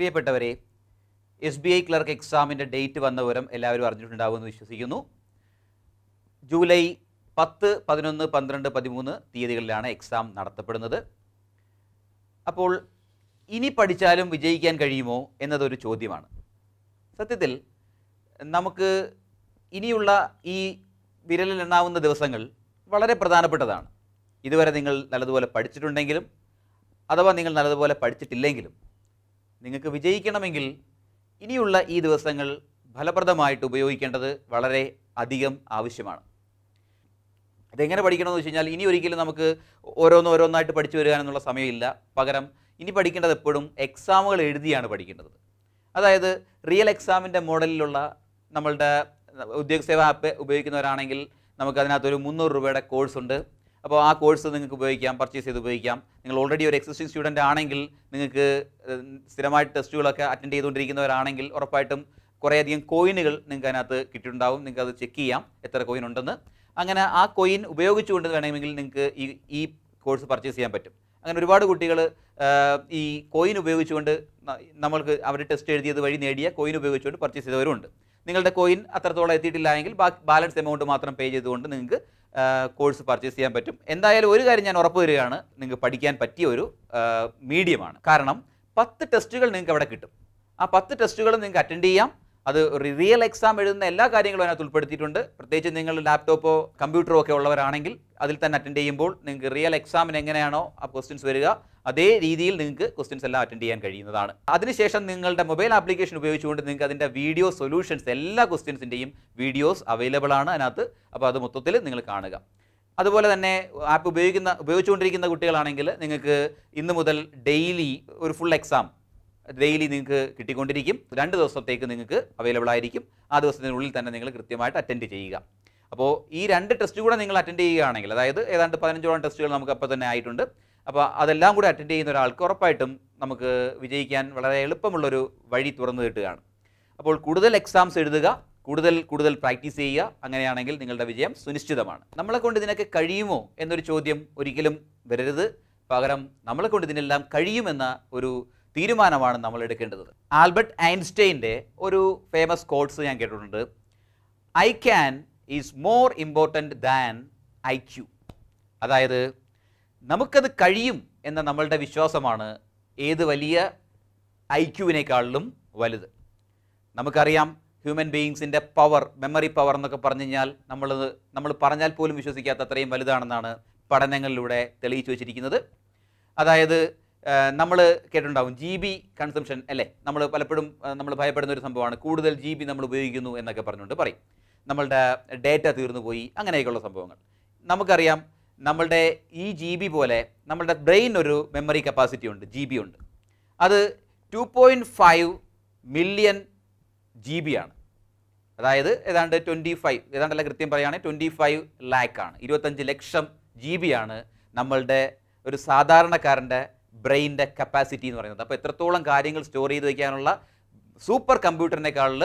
പ്രിയപ്പെട്ടവരെ S B I clerk എക്സാമിൻ്റെ date വന്ന വിവരം എല്ലാവരും അറിഞ്ഞിട്ടുണ്ടാവുമെന്ന് വിശ്വസിക്കുന്നു ജൂലൈ പത്ത് പതിനൊന്ന് പന്ത്രണ്ട് പതിമൂന്ന് തീയതികളിലാണ് എക്സാം നടത്തപ്പെടുന്നത് അപ്പോൾ ഇനി പഠിച്ചാലും വിജയിക്കാൻ കഴിയുമോ എന്നതൊരു ചോദ്യമാണ് സത്യത്തിൽ നമുക്ക് ഇനിയുള്ള ഈ വിരലിലെണ്ണാവുന്ന ദിവസങ്ങൾ വളരെ പ്രധാനപ്പെട്ടതാണ് ഇതുവരെ നിങ്ങൾ നല്ലതുപോലെ പഠിച്ചിട്ടുണ്ടെങ്കിലും അഥവാ നിങ്ങൾ നല്ലതുപോലെ പഠിച്ചിട്ടില്ലെങ്കിലും നിങ്ങൾക്ക് വിജയിക്കണമെങ്കിൽ ഇനിയുള്ള ഈ ദിവസങ്ങൾ ഫലപ്രദമായിട്ട് ഉപയോഗിക്കേണ്ടത് വളരെ അധികം ആവശ്യമാണ് ഇതെങ്ങനെ പഠിക്കണമെന്ന് വെച്ച് കഴിഞ്ഞാൽ ഇനി ഒരിക്കലും നമുക്ക് ഓരോന്ന് ഓരോന്നായിട്ട് പഠിച്ചു വരാനെന്നുള്ള സമയമില്ല പകരം ഇനി പഠിക്കേണ്ടത് എപ്പോഴും എക്സാമുകൾ എഴുതിയാണ് പഠിക്കേണ്ടത് അതായത് റിയൽ എക്സാമിൻ്റെ മോഡലിലുള്ള നമ്മളുടെ ഉദ്യോഗ സേവ ആപ്പ് ഉപയോഗിക്കുന്നവരാണെങ്കിൽ നമുക്കതിനകത്തൊരു മുന്നൂറ് രൂപയുടെ കോഴ്സ് ഉണ്ട് അപ്പോൾ ആ കോഴ്സ് നിങ്ങൾക്ക് ഉപയോഗിക്കാം പർച്ചേസ് ചെയ്ത് ഉപയോഗിക്കാം നിങ്ങൾ ഓൾറെഡി ഒരു എക്സിസ്റ്റിംഗ് സ്റ്റുഡൻ്റ് ആണെങ്കിൽ നിങ്ങൾക്ക് സ്ഥിരമായിട്ട് ടെസ്റ്റുകളൊക്കെ അറ്റൻഡ് ചെയ്തുകൊണ്ടിരിക്കുന്നവരാണെങ്കിൽ ഉറപ്പായിട്ടും കുറേയധികം കോയിനുകൾ നിങ്ങൾക്ക് അതിനകത്ത് കിട്ടിയിട്ടുണ്ടാവും നിങ്ങൾക്ക് അത് ചെക്ക് ചെയ്യാം എത്ര കോയിൻ ഉണ്ടെന്ന് അങ്ങനെ ആ കോയിൻ ഉപയോഗിച്ചുകൊണ്ട് വേണമെങ്കിൽ നിങ്ങൾക്ക് ഈ ഈ കോഴ്സ് പർച്ചേസ് ചെയ്യാൻ പറ്റും അങ്ങനെ ഒരുപാട് കുട്ടികൾ ഈ കോയിൻ ഉപയോഗിച്ചുകൊണ്ട് നമ്മൾക്ക് അവർ ടെസ്റ്റ് എഴുതിയത് വഴി നേടിയ കോയിൻ ഉപയോഗിച്ചുകൊണ്ട് പർച്ചേസ് ചെയ്തവരുണ്ട് നിങ്ങളുടെ കോയിൻ അത്രത്തോളം എത്തിയിട്ടില്ല എങ്കിൽ ബാക്കി ബാലൻസ് എമൗണ്ട് മാത്രം പേ ചെയ്തുകൊണ്ട് നിങ്ങൾക്ക് കോഴ്സ് പർച്ചേസ് ചെയ്യാൻ പറ്റും എന്തായാലും ഒരു കാര്യം ഞാൻ ഉറപ്പ് വരികയാണ് നിങ്ങൾക്ക് പഠിക്കാൻ പറ്റിയ ഒരു മീഡിയമാണ് കാരണം പത്ത് ടെസ്റ്റുകൾ നിങ്ങൾക്ക് അവിടെ കിട്ടും ആ പത്ത് ടെസ്റ്റുകളും നിങ്ങൾക്ക് അറ്റൻഡ് ചെയ്യാം അത് റിയൽ എക്സാം എഴുതുന്ന എല്ലാ കാര്യങ്ങളും അതിനകത്ത് ഉൾപ്പെടുത്തിയിട്ടുണ്ട് പ്രത്യേകിച്ച് നിങ്ങൾ ലാപ്ടോപ്പോ കമ്പ്യൂട്ടറോ ഒക്കെ ഉള്ളവരാണെങ്കിൽ അതിൽ തന്നെ അറ്റൻഡ് ചെയ്യുമ്പോൾ നിങ്ങൾക്ക് റിയൽ എക്സാമിന് എങ്ങനെയാണോ ആ ക്വസ്റ്റ്യൻസ് വരിക അതേ രീതിയിൽ നിങ്ങൾക്ക് ക്വസ്റ്റ്യൻസ് എല്ലാം അറ്റൻഡ് ചെയ്യാൻ കഴിയുന്നതാണ് അതിനുശേഷം നിങ്ങളുടെ മൊബൈൽ ആപ്ലിക്കേഷൻ ഉപയോഗിച്ചുകൊണ്ട് നിങ്ങൾക്ക് അതിൻ്റെ വീഡിയോ സൊല്യൂഷൻസ് എല്ലാ ക്വസ്റ്റ്യൻസിൻ്റെയും വീഡിയോസ് അവൈലബിൾ ആണ് അതിനകത്ത് അപ്പോൾ അത് മൊത്തത്തിൽ നിങ്ങൾ കാണുക അതുപോലെ തന്നെ ആപ്പ് ഉപയോഗിക്കുന്ന ഉപയോഗിച്ചുകൊണ്ടിരിക്കുന്ന കുട്ടികളാണെങ്കിൽ നിങ്ങൾക്ക് ഇന്ന് മുതൽ ഡെയിലി ഒരു ഫുൾ എക്സാം ഡെയിലി നിങ്ങൾക്ക് കിട്ടിക്കൊണ്ടിരിക്കും രണ്ട് ദിവസത്തേക്ക് നിങ്ങൾക്ക് അവൈലബിൾ ആയിരിക്കും ആ ദിവസത്തിനുള്ളിൽ തന്നെ നിങ്ങൾ കൃത്യമായിട്ട് അറ്റൻഡ് ചെയ്യുക അപ്പോൾ ഈ രണ്ട് ടെസ്റ്റ് കൂടെ നിങ്ങൾ അറ്റൻഡ് ചെയ്യുകയാണെങ്കിൽ അതായത് ഏതാണ്ട് പതിനഞ്ചോളം ടെസ്റ്റുകൾ നമുക്ക് അപ്പോൾ തന്നെ ആയിട്ടുണ്ട് അപ്പോൾ അതെല്ലാം കൂടി അറ്റൻഡ് ചെയ്യുന്ന ഒരാൾക്ക് ഉറപ്പായിട്ടും നമുക്ക് വിജയിക്കാൻ വളരെ എളുപ്പമുള്ളൊരു വഴി തുറന്നു കിട്ടുകയാണ് അപ്പോൾ കൂടുതൽ എക്സാംസ് എഴുതുക കൂടുതൽ കൂടുതൽ പ്രാക്ടീസ് ചെയ്യുക അങ്ങനെയാണെങ്കിൽ നിങ്ങളുടെ വിജയം സുനിശ്ചിതമാണ് നമ്മളെ കൊണ്ട് ഇതിനൊക്കെ കഴിയുമോ എന്നൊരു ചോദ്യം ഒരിക്കലും വരരുത് പകരം നമ്മളെ കൊണ്ട് ഇതിനെല്ലാം കഴിയുമെന്ന ഒരു തീരുമാനമാണ് നമ്മൾ എടുക്കേണ്ടത് ആൽബർട്ട് ഐൻസ്റ്റൈൻ്റെ ഒരു ഫേമസ് കോട്ട്സ് ഞാൻ കേട്ടിട്ടുണ്ട് I can is more important than I Q അതായത് നമുക്കത് കഴിയും എന്ന നമ്മളുടെ വിശ്വാസമാണ് ഏത് വലിയ ഐ ക്യുവിനേക്കാളിലും വലുത് നമുക്കറിയാം ഹ്യൂമൻ ബീയിങ്സിൻ്റെ പവർ മെമ്മറി പവർ എന്നൊക്കെ പറഞ്ഞു കഴിഞ്ഞാൽ നമ്മൾ നമ്മൾ പറഞ്ഞാൽ പോലും വിശ്വസിക്കാത്ത അത്രയും വലുതാണെന്നാണ് പഠനങ്ങളിലൂടെ തെളിയിച്ചു വച്ചിരിക്കുന്നത് അതായത് നമ്മൾ കേട്ടിട്ടുണ്ടാവും ജി ബി കൺസംഷൻ അല്ലേ നമ്മൾ പലപ്പോഴും നമ്മൾ ഭയപ്പെടുന്ന ഒരു സംഭവമാണ് കൂടുതൽ ജി ബി നമ്മൾ ഉപയോഗിക്കുന്നു എന്നൊക്കെ പറഞ്ഞുകൊണ്ട് പറയും നമ്മളുടെ ഡേറ്റ തീർന്നു പോയി അങ്ങനെയൊക്കെയുള്ള സംഭവങ്ങൾ നമുക്കറിയാം നമ്മളുടെ ഈ ജി ബി പോലെ നമ്മളുടെ ബ്രെയിൻ ഒരു മെമ്മറി കപ്പാസിറ്റി ഉണ്ട് ജി ബി ഉണ്ട് അത് two point five million G B ആണ് അതായത് ഏതാണ്ട് ട്വൻറ്റി ഫൈവ് ഏതാണ്ടല്ല കൃത്യം പറയുകയാണെങ്കിൽ ട്വൻറ്റി ഫൈവ് ലാക്കാണ് ഇരുപത്തഞ്ച് ലക്ഷം ജി ബി ആണ് നമ്മളുടെ ഒരു സാധാരണക്കാരൻ്റെ ബ്രെയിനിൻ്റെ കപ്പാസിറ്റി എന്ന് പറയുന്നത് അപ്പോൾ എത്രത്തോളം കാര്യങ്ങൾ സ്റ്റോർ ചെയ്ത് വയ്ക്കാനുള്ള സൂപ്പർ കമ്പ്യൂട്ടറിനേക്കാളിൽ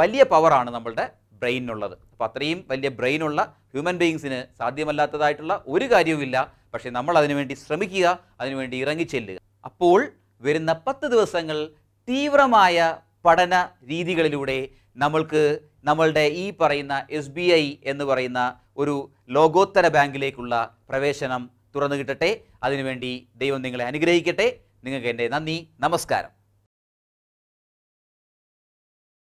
വലിയ പവറാണ് നമ്മളുടെ ബ്രെയിനുള്ളത് അപ്പോൾ അത്രയും വലിയ ബ്രെയിനുള്ള ഹ്യൂമൻ ബീയിങ്സിന് സാധ്യമല്ലാത്തതായിട്ടുള്ള ഒരു കാര്യവുമില്ല പക്ഷേ നമ്മൾ അതിനുവേണ്ടി ശ്രമിക്കുക അതിനുവേണ്ടി ഇറങ്ങിച്ചെല്ലുക അപ്പോൾ വരുന്ന പത്ത് ദിവസങ്ങൾ തീവ്രമായ പഠന രീതികളിലൂടെ നമ്മൾക്ക് നമ്മളുടെ ഈ പറയുന്ന എസ് ബി ഐ എന്ന് പറയുന്ന ഒരു ലോകോത്തര ബാങ്കിലേക്കുള്ള പ്രവേശനം തുറന്നു കിട്ടട്ടെ അതിനുവേണ്ടി ദൈവം നിങ്ങളെ അനുഗ്രഹിക്കട്ടെ നിങ്ങൾക്ക് എൻ്റെ നന്ദി നമസ്കാരം